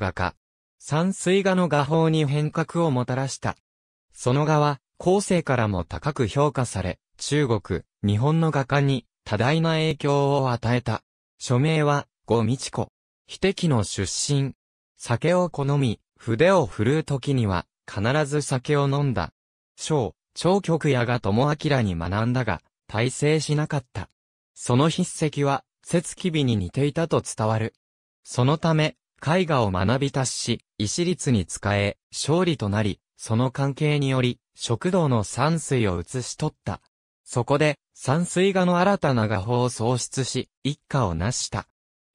画家。山水画の画法に変革をもたらした。その画は、後世からも高く評価され、中国、日本の画家に多大な影響を与えた。署名は、五みち子。秀樹の出身。酒を好み、筆を振るう時には、必ず酒を飲んだ。小、長局屋が友明に学んだが、大成しなかった。その筆跡は、節気微に似ていたと伝わる。そのため、絵画を学び達し、医師率に使え、勝利となり、その関係により、食堂の山水を移し取った。そこで、山水画の新たな画法を創出し、一家を成した。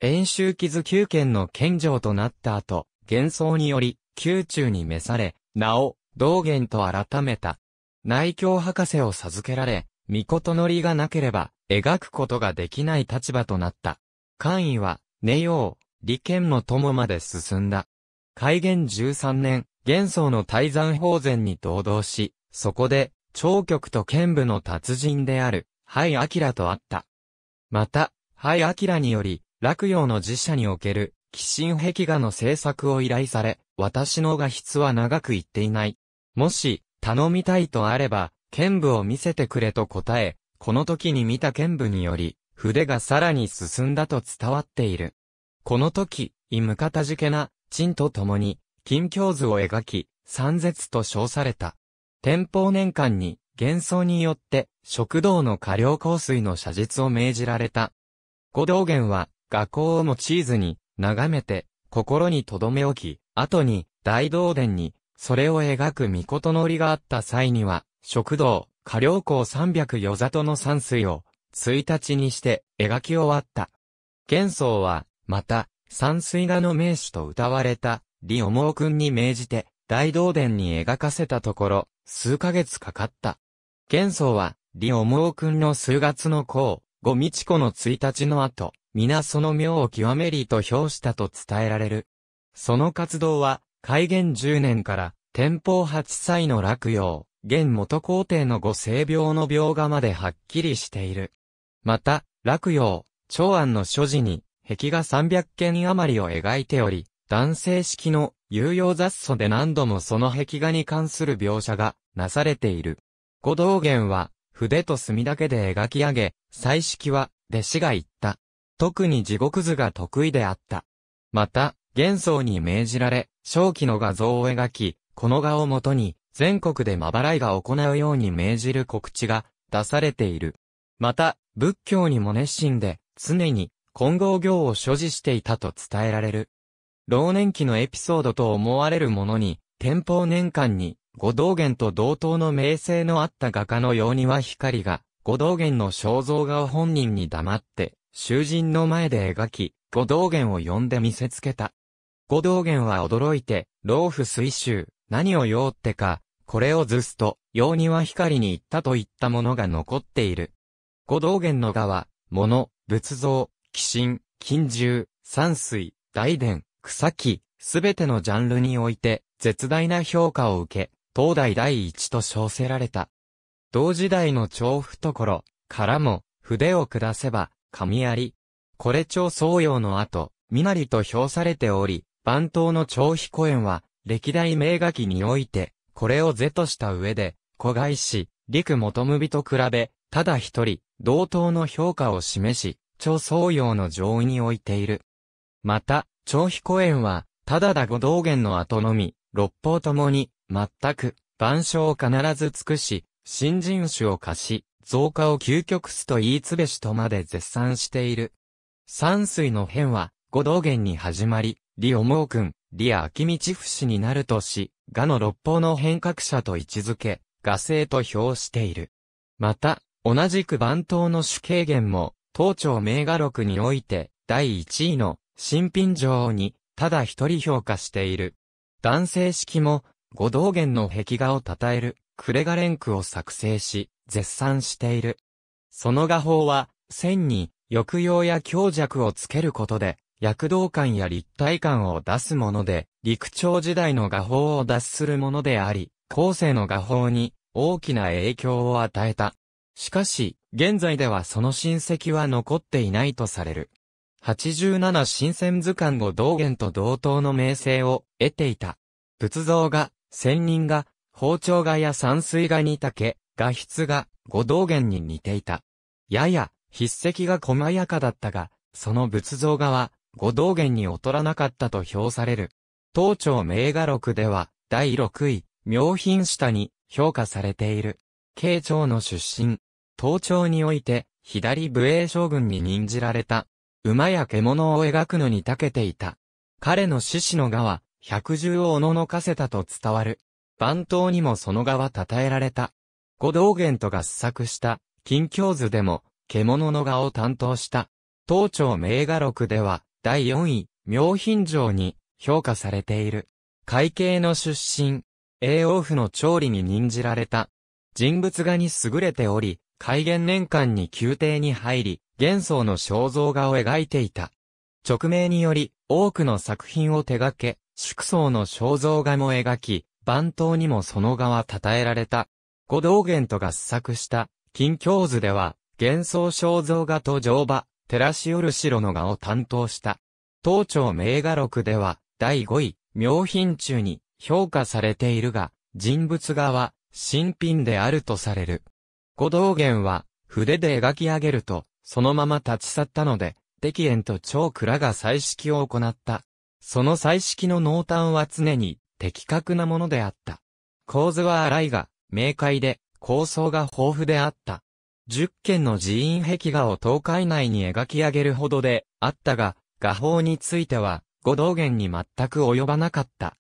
演習傷休憩の県城となった後、幻想により、宮中に召され、名を、道元と改めた。内教博士を授けられ、御事のりがなければ、描くことができない立場となった。官位は、寝よう。利権の友まで進んだ。開元13年、元宗の大山法前に同道し、そこで、長局と剣部の達人である、灰明と会った。また、灰明により、落葉の寺社における、寄神壁画の制作を依頼され、私の画筆は長く言っていない。もし、頼みたいとあれば、剣部を見せてくれと答え、この時に見た剣部により、筆がさらに進んだと伝わっている。この時、いむかたじけな、陳と共に、近況図を描き、三絶と称された。天保年間に、幻想によって、食堂の過料香水の写実を命じられた。五道元は、画工を用いずに、眺めて、心に留め置き、後に、大道伝に、それを描く御事のりがあった際には、食堂、過料香三百余里の山水を、一日にして、描き終わった。幻想は、また、山水画の名手と歌われた、李お毛君に命じて、大道伝に描かせたところ、数ヶ月かかった。玄宗は、李お毛君の数月の後五智子の一日の後、皆その妙を極めりと評したと伝えられる。その活動は、開元10年から、天保8歳の落葉、現元皇帝のご性病の病画まではっきりしている。また、落葉、長安の所持に、壁画300件余りを描いており、男性式の有用雑草で何度もその壁画に関する描写がなされている。五道元は筆と墨だけで描き上げ、彩色は弟子が言った。特に地獄図が得意であった。また、幻想に命じられ、正気の画像を描き、この画をもとに、全国でまばらいが行うように命じる告知が出されている。また、仏教にも熱心で、常に混合業を所持していたと伝えられる。老年期のエピソードと思われるものに、天保年間に、五道元と同等の名声のあった画家のようには光が、五道元の肖像画を本人に黙って、囚人の前で描き、五道元を呼んで見せつけた。五道元は驚いて、老夫水州、何を用ってか、これをずすと、ようには光に行ったといったものが残っている。五道元の画は、物、仏像、鬼神、金獣、山水、大伝、草木、すべてのジャンルにおいて、絶大な評価を受け、東大第一と称せられた。同時代の調布所からも、筆を下せば、神あり。これ長創用の後、みなりと評されており、番頭の長飛古園は、歴代名画記において、これを是とした上で、古外史、陸元無比と比べ、ただ一人、同等の評価を示し、超創用の上位に置いている。また、超飛行園は、ただだ五道元の後のみ、六方ともに、全く、万象を必ず尽くし、新人種を貸し、増加を究極すと言いつべしとまで絶賛している。山水の変は、五道元に始まり、李思君、李秋道不死になるとし、我の六方の変革者と位置づけ、画生と評している。また、同じく番頭の主経元も、当庁名画録において、第1位の新品女王に、ただ一人評価している。男性式も、五道元の壁画を称える、クレガレンクを作成し、絶賛している。その画法は、線に、抑揚や強弱をつけることで、躍動感や立体感を出すもので、陸朝時代の画法を脱するものであり、後世の画法に大きな影響を与えた。しかし、現在ではその親戚は残っていないとされる。87新鮮図鑑後道元と同等の名声を得ていた。仏像画、仙人画、包丁画や山水画に竹、画筆が五道元に似ていた。やや、筆跡が細やかだったが、その仏像画は五道元に劣らなかったと評される。東朝名画録では、第6位、妙品下に評価されている。慶長の出身、東朝において、左武衛将軍に任じられた。馬や獣を描くのに長けていた。彼の獅子の画は、百獣をおののかせたと伝わる。番頭にもその画は称えられた。五道元と合作した、近況図でも、獣の画を担当した。東朝名画録では、第4位、妙品城に評価されている。会計の出身、栄養府の調理に任じられた。人物画に優れており、開元年間に宮廷に入り、幻想の肖像画を描いていた。直命により、多くの作品を手掛け、祝宋の肖像画も描き、番頭にもその画は称えられた。五道元と合作した、金鏡図では、幻想肖像画と乗馬、照らしよる城の画を担当した。東朝名画録では、第5位、名品中に評価されているが、人物画は、新品であるとされる。五道元は、筆で描き上げると、そのまま立ち去ったので、敵炎と超倉が彩色を行った。その彩色の濃淡は常に、的確なものであった。構図は荒いが、明快で、構想が豊富であった。十件の寺院壁画を東海日以内に描き上げるほどであったが、画法については、五道元に全く及ばなかった。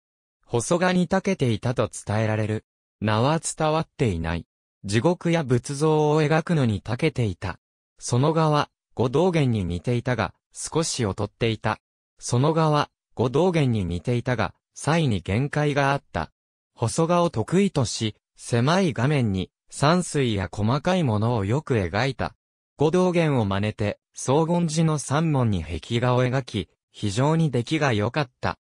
細がに長けていたと伝えられる。名は伝わっていない。地獄や仏像を描くのに長けていた。その側、五道元に似ていたが、少し劣っていた。その側、五道元に似ていたが、際に限界があった。細画を得意とし、狭い画面に、山水や細かいものをよく描いた。五道元を真似て、荘厳寺の三門に壁画を描き、非常に出来が良かった。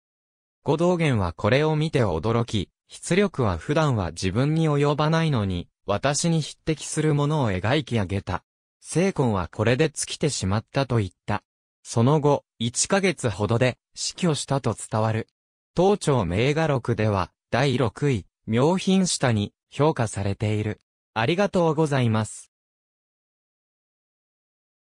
五道元はこれを見て驚き、出力は普段は自分に及ばないのに、私に匹敵するものを描き上げた。聖魂はこれで尽きてしまったと言った。その後、1ヶ月ほどで死去したと伝わる。当庁名画録では、第6位、名品下に評価されている。ありがとうございます。